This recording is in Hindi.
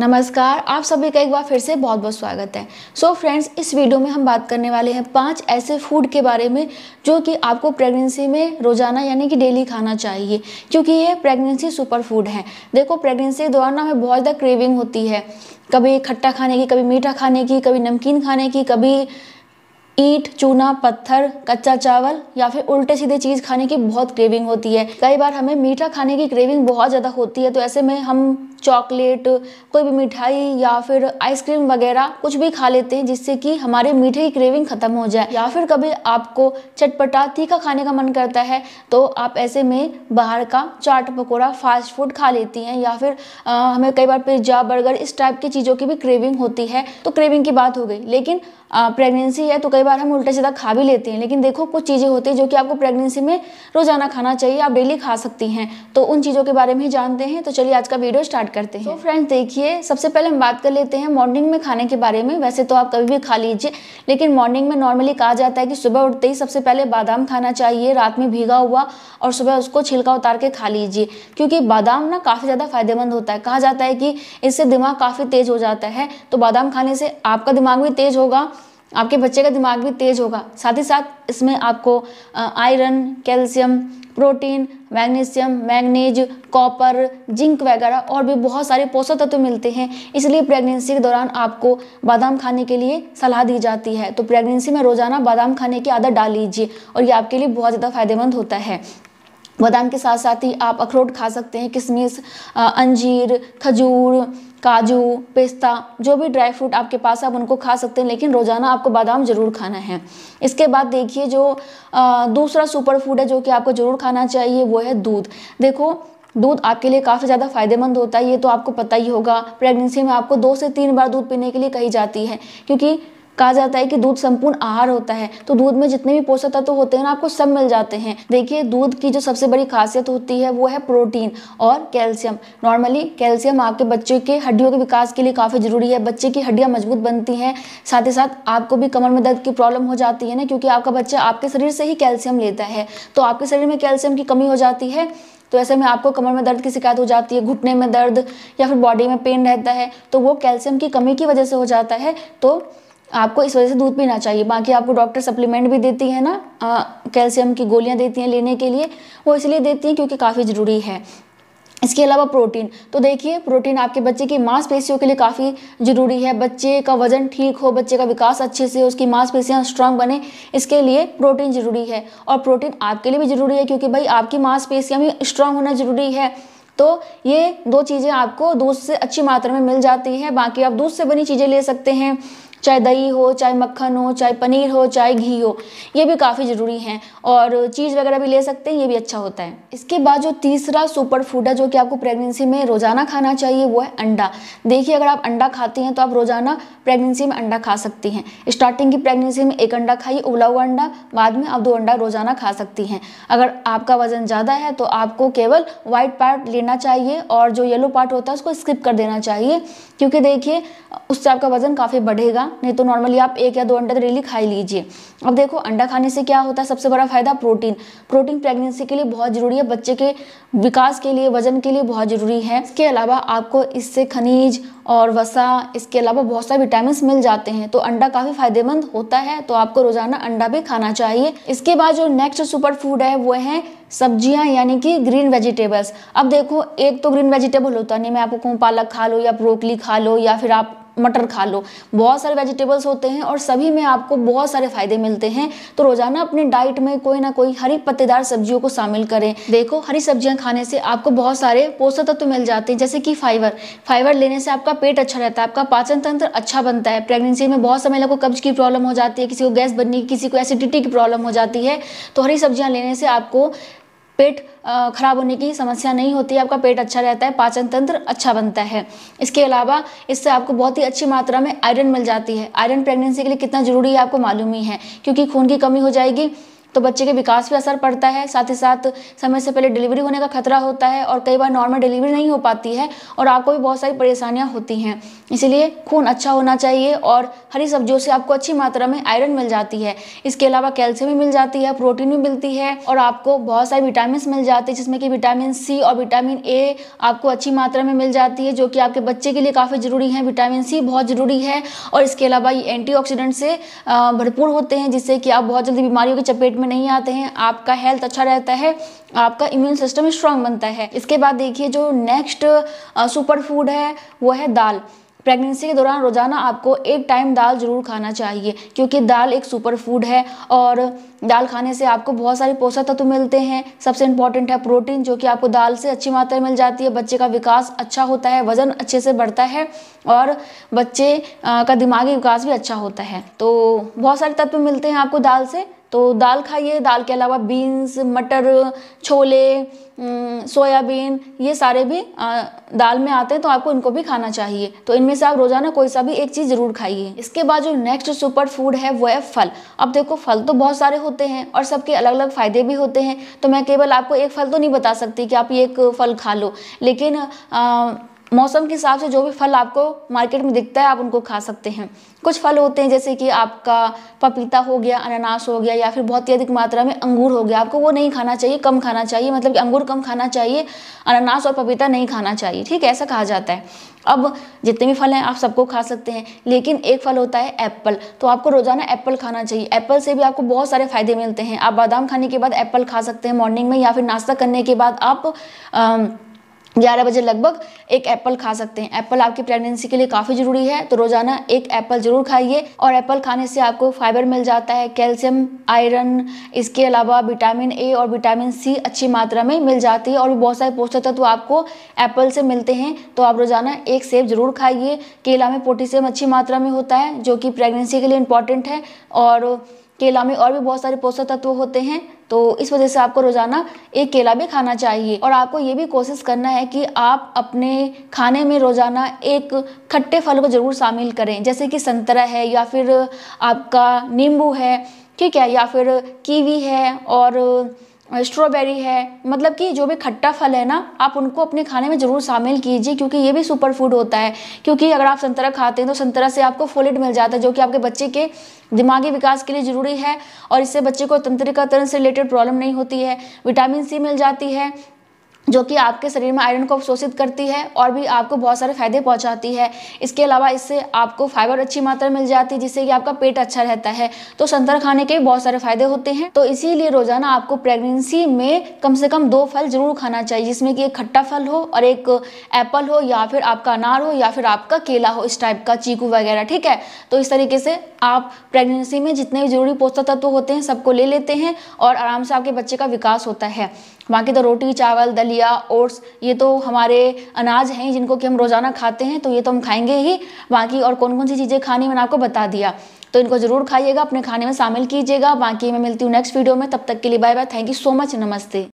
नमस्कार आप सभी का एक बार फिर से बहुत बहुत स्वागत है सो so फ्रेंड्स इस वीडियो में हम बात करने वाले हैं पांच ऐसे फूड के बारे में जो कि आपको प्रेगनेंसी में रोज़ाना यानी कि डेली खाना चाहिए क्योंकि ये प्रेगनेंसी सुपर फूड है देखो प्रेगनेंसी के दौरान हमें बहुत ज़्यादा क्रेविंग होती है कभी खट्टा खाने की कभी मीठा खाने की कभी नमकीन खाने की कभी ईट चूना पत्थर कच्चा चावल या फिर उल्टे सीधे चीज़ खाने की बहुत क्रेविंग होती है कई बार हमें मीठा खाने की क्रेविंग बहुत ज़्यादा होती है तो ऐसे में हम चॉकलेट कोई भी मिठाई या फिर आइसक्रीम वगैरह कुछ भी खा लेते हैं जिससे कि हमारे मीठे की क्रेविंग ख़त्म हो जाए या फिर कभी आपको चटपटा तीखा खाने का मन करता है तो आप ऐसे में बाहर का चाट पकौड़ा फास्ट फूड खा लेती हैं या फिर आ, हमें कई बार पिज्ज़ा बर्गर इस टाइप की चीज़ों की भी क्रेविंग होती है तो क्रेविंग की बात हो गई लेकिन प्रेगनेंसी है तो कई बार हम उल्टा सीधा खा भी लेते हैं लेकिन देखो कुछ चीज़ें होती हैं जो कि आपको प्रेगनेंसी में रोज़ाना खाना चाहिए आप डेली खा सकती हैं तो उन चीज़ों के बारे में जानते हैं तो चलिए आज का वीडियो स्टार्ट स्टार्ट करते हैं तो फ्रेंड्स देखिए सबसे पहले हम बात कर लेते हैं मॉर्निंग में खाने के बारे में वैसे तो आप कभी भी खा लीजिए लेकिन मॉर्निंग में नॉर्मली कहा जाता है कि सुबह उठते ही सबसे पहले बादाम खाना चाहिए रात में भीगा हुआ और सुबह उसको छिलका उतार के खा लीजिए क्योंकि बादाम ना काफ़ी ज़्यादा फायदेमंद होता है कहा जाता है कि इससे दिमाग काफ़ी तेज़ हो जाता है तो बादाम खाने से आपका दिमाग भी तेज़ होगा आपके बच्चे का दिमाग भी तेज होगा साथ ही साथ इसमें आपको iron calcium protein magnesium manganese copper zinc वगैरह और भी बहुत सारे पोषक तत्व तो मिलते हैं इसलिए प्रेगनेंसी के दौरान आपको बादाम खाने के लिए सलाह दी जाती है तो प्रेगनेंसी में रोजाना बादाम खाने की आदत डाल लीजिए और ये आपके लिए बहुत ज़्यादा फायदेमंद होता है बादाम के साथ साथ ही आप अखरोट खा सकते हैं किशमिश अंजीर खजूर काजू पिस्ता जो भी ड्राई फ्रूट आपके पास आप उनको खा सकते हैं लेकिन रोज़ाना आपको बादाम ज़रूर खाना है इसके बाद देखिए जो आ, दूसरा सुपर फूड है जो कि आपको ज़रूर खाना चाहिए वो है दूध देखो दूध आपके लिए काफ़ी ज़्यादा फायदेमंद होता है ये तो आपको पता ही होगा प्रेगनेंसी में आपको दो से तीन बार दूध पीने के लिए कही जाती है क्योंकि कहा जाता है कि दूध संपूर्ण आहार होता है तो दूध में जितने भी पोषक तत्व तो होते हैं ना आपको सब मिल जाते हैं देखिए दूध की जो सबसे बड़ी खासियत होती है वो है प्रोटीन और कैल्शियम नॉर्मली कैल्शियम आपके बच्चे के हड्डियों के विकास के लिए काफ़ी ज़रूरी है बच्चे की हड्डियाँ मजबूत बनती हैं साथ ही साथ आपको भी कमर में दर्द की प्रॉब्लम हो जाती है ना क्योंकि आपका बच्चा आपके शरीर से ही कैल्शियम लेता है तो आपके शरीर में कैल्शियम की कमी हो जाती है तो ऐसे में आपको कमर में दर्द की शिकायत हो जाती है घुटने में दर्द या फिर बॉडी में पेन रहता है तो वो कैल्शियम की कमी की वजह से हो जाता है तो आपको इस वजह से दूध पीना चाहिए बाकी आपको डॉक्टर सप्लीमेंट भी देती है ना कैल्शियम की गोलियां देती हैं लेने के लिए वो इसलिए देती हैं क्योंकि काफ़ी ज़रूरी है इसके अलावा प्रोटीन तो देखिए प्रोटीन आपके बच्चे की मांसपेशियों के लिए काफ़ी ज़रूरी है बच्चे का वजन ठीक हो बच्चे का विकास अच्छे से उसकी मांसपेशियाँ स्ट्रांग बने इसके लिए प्रोटीन ज़रूरी है और प्रोटीन आपके लिए भी ज़रूरी है क्योंकि भाई आपकी मांसपेशियाँ भी स्ट्रांग होना ज़रूरी है तो ये दो चीज़ें आपको दूध से अच्छी मात्रा में मिल जाती हैं बाकी आप दूध से बनी चीज़ें ले सकते हैं चाहे दही हो चाहे मक्खन हो चाहे पनीर हो चाहे घी हो ये भी काफ़ी ज़रूरी हैं और चीज़ वगैरह भी ले सकते हैं ये भी अच्छा होता है इसके बाद जो तीसरा सुपर फूड है जो कि आपको प्रेगनेंसी में रोज़ाना खाना चाहिए वो है अंडा देखिए अगर आप अंडा खाते हैं तो आप रोज़ाना प्रेगनेंसी में अंडा खा सकती हैं स्टार्टिंग की प्रेगनेंसी में एक अंडा खाइए उबला हुआ अंडा बाद में आप दो अंडा रोज़ाना खा सकती हैं अगर आपका वज़न ज़्यादा है तो आपको केवल वाइट पार्ट लेना चाहिए और जो येलो पार्ट होता है उसको स्किप कर देना चाहिए क्योंकि देखिए उससे आपका वज़न काफ़ी बढ़ेगा नहीं तो नॉर्मली आप एक या दो अंडा डेली तो खा लीजिए अब देखो अंडा खाने से क्या होता है सबसे बड़ा फ़ायदा प्रोटीन प्रोटीन प्रेगनेंसी के लिए बहुत ज़रूरी है बच्चे के विकास के लिए वजन के लिए बहुत ज़रूरी है इसके अलावा आपको इससे खनिज और वसा इसके अलावा बहुत सारे विटामिन मिल जाते हैं तो अंडा काफ़ी फायदेमंद होता है तो आपको रोज़ाना अंडा भी खाना चाहिए इसके बाद जो नेक्स्ट सुपर फूड है वो है सब्जियां यानी कि ग्रीन वेजिटेबल्स अब देखो एक तो ग्रीन वेजिटेबल होता नहीं मैं आपको कहूँ पालक खा लो या ब्रोकली खा लो या फिर आप मटर खा लो बहुत सारे वेजिटेबल्स होते हैं और सभी में आपको बहुत सारे फायदे मिलते हैं तो रोजाना अपने डाइट में कोई ना कोई हरी पत्तेदार सब्जियों को शामिल करें देखो हरी सब्जियां खाने से आपको बहुत सारे पोषक तत्व तो मिल जाते हैं जैसे कि फाइबर फाइबर लेने से आपका पेट अच्छा रहता है आपका पाचन तंत्र अच्छा बनता है प्रेगनेंसी में बहुत समय लोगों को कब्ज की प्रॉब्लम हो जाती है किसी को गैस बनने की किसी को एसिडिटी की प्रॉब्लम हो जाती है तो हरी सब्जियां लेने से आपको पेट खराब होने की समस्या नहीं होती है आपका पेट अच्छा रहता है पाचन तंत्र अच्छा बनता है इसके अलावा इससे आपको बहुत ही अच्छी मात्रा में आयरन मिल जाती है आयरन प्रेगनेंसी के लिए कितना ज़रूरी है आपको मालूम ही है क्योंकि खून की कमी हो जाएगी तो बच्चे के विकास पर असर पड़ता है साथ ही साथ समय से पहले डिलीवरी होने का खतरा होता है और कई बार नॉर्मल डिलीवरी नहीं हो पाती है और आपको भी बहुत सारी परेशानियाँ होती हैं इसीलिए खून अच्छा होना चाहिए और हरी सब्जियों से आपको अच्छी मात्रा में आयरन मिल जाती है इसके अलावा कैल्शियम भी मिल जाती है प्रोटीन भी मिलती है और आपको बहुत सारे विटामिन मिल जाते हैं जिसमें कि विटामिन सी और विटामिन ए आपको अच्छी मात्रा में मिल जाती है जो कि आपके बच्चे के लिए काफ़ी ज़रूरी है विटामिन सी बहुत ज़रूरी है और इसके अलावा ये एंटी से भरपूर होते हैं जिससे कि आप बहुत जल्दी बीमारियों की चपेट में नहीं आते हैं आपका हेल्थ अच्छा रहता है आपका इम्यून सिस्टम स्ट्रांग बनता है इसके बाद देखिए जो नेक्स्ट सुपर फूड है वो है दाल प्रेगनेंसी के दौरान रोज़ाना आपको एक टाइम दाल ज़रूर खाना चाहिए क्योंकि दाल एक सुपर फूड है और दाल खाने से आपको बहुत सारे पोषक तत्व मिलते हैं सबसे इंपॉर्टेंट है प्रोटीन जो कि आपको दाल से अच्छी मात्रा में मिल जाती है बच्चे का विकास अच्छा होता है वज़न अच्छे से बढ़ता है और बच्चे का दिमागी विकास भी अच्छा होता है तो बहुत सारे तत्व मिलते हैं आपको दाल से तो दाल खाइए दाल के अलावा बीन्स मटर छोले सोयाबीन ये सारे भी दाल में आते हैं तो आपको इनको भी खाना चाहिए तो इनमें से आप रोज़ाना कोई सा भी एक चीज़ ज़रूर खाइए इसके बाद जो नेक्स्ट सुपर फूड है वो है फल अब देखो फल तो बहुत सारे होते हैं और सबके अलग अलग फ़ायदे भी होते हैं तो मैं केवल आपको एक फल तो नहीं बता सकती कि आप ये एक फल खा लो लेकिन आ, मौसम के हिसाब से जो भी फल आपको मार्केट में दिखता है आप उनको खा सकते हैं कुछ फल होते हैं जैसे कि आपका पपीता हो गया अनानास हो गया या फिर बहुत ही अधिक मात्रा में अंगूर हो गया आपको वो नहीं खाना चाहिए कम खाना चाहिए मतलब कि अंगूर कम खाना चाहिए अनानास और पपीता नहीं खाना चाहिए ठीक है ऐसा कहा जाता है अब जितने भी फल हैं आप सबको खा सकते हैं लेकिन एक फल होता है एप्पल तो आपको रोज़ाना एप्पल खाना चाहिए एप्पल से भी आपको बहुत सारे फ़ायदे मिलते हैं आप बादाम खाने के बाद एप्पल खा सकते हैं मॉर्निंग में या फिर नाश्ता करने के बाद आप आ, ग्यारह बजे लगभग एक एप्पल खा सकते हैं एप्पल आपकी प्रेगनेंसी के लिए काफ़ी ज़रूरी है तो रोज़ाना एक एप्पल ज़रूर खाइए और एप्पल खाने से आपको फाइबर मिल जाता है कैल्शियम आयरन इसके अलावा विटामिन ए और विटामिन सी अच्छी मात्रा में मिल जाती है और भी बहुत सारे पोषक तत्व तो आपको एप्पल से मिलते हैं तो आप रोज़ाना एक सेब ज़रूर खाइए केला में पोटेशियम अच्छी मात्रा में होता है जो कि प्रेगनेंसी के लिए इंपॉर्टेंट है और केला में और भी बहुत सारे पोषक तत्व होते हैं तो इस वजह से आपको रोज़ाना एक केला भी खाना चाहिए और आपको ये भी कोशिश करना है कि आप अपने खाने में रोज़ाना एक खट्टे फल को ज़रूर शामिल करें जैसे कि संतरा है या फिर आपका नींबू है ठीक है या फिर कीवी है और स्ट्रॉबेरी है मतलब कि जो भी खट्टा फल है ना आप उनको अपने खाने में ज़रूर शामिल कीजिए क्योंकि ये भी सुपर फूड होता है क्योंकि अगर आप संतरा खाते हैं तो संतरा से आपको फोलेट मिल जाता है जो कि आपके बच्चे के दिमागी विकास के लिए ज़रूरी है और इससे बच्चे को तंत्रिका तंत्र से रिलेटेड प्रॉब्लम नहीं होती है विटामिन सी मिल जाती है जो कि आपके शरीर में आयरन को अवशोषित करती है और भी आपको बहुत सारे फायदे पहुंचाती है इसके अलावा इससे आपको फाइबर अच्छी मात्रा मिल जाती है जिससे कि आपका पेट अच्छा रहता है तो संतरा खाने के बहुत सारे फायदे होते हैं तो इसीलिए रोजाना आपको प्रेगनेंसी में कम से कम दो फल जरूर खाना चाहिए जिसमें कि एक खट्टा फल हो और एक एप्पल हो या फिर आपका अनार हो या फिर आपका केला हो इस टाइप का चीकू वगैरह ठीक है तो इस तरीके से आप प्रेगनेंसी में जितने भी जरूरी पोषक तत्व होते हैं सबको ले लेते हैं और आराम से आपके बच्चे का विकास होता है बाकी तो रोटी चावल दलिया ओट्स ये तो हमारे अनाज हैं जिनको कि हम रोज़ाना खाते हैं तो ये तो हम खाएंगे ही बाकी और कौन कौन सी चीज़ें खानी मैंने आपको बता दिया तो इनको ज़रूर खाइएगा अपने खाने में शामिल कीजिएगा बाकी मैं मिलती हूँ नेक्स्ट वीडियो में तब तक के लिए bye bye thank you so much नमस्ते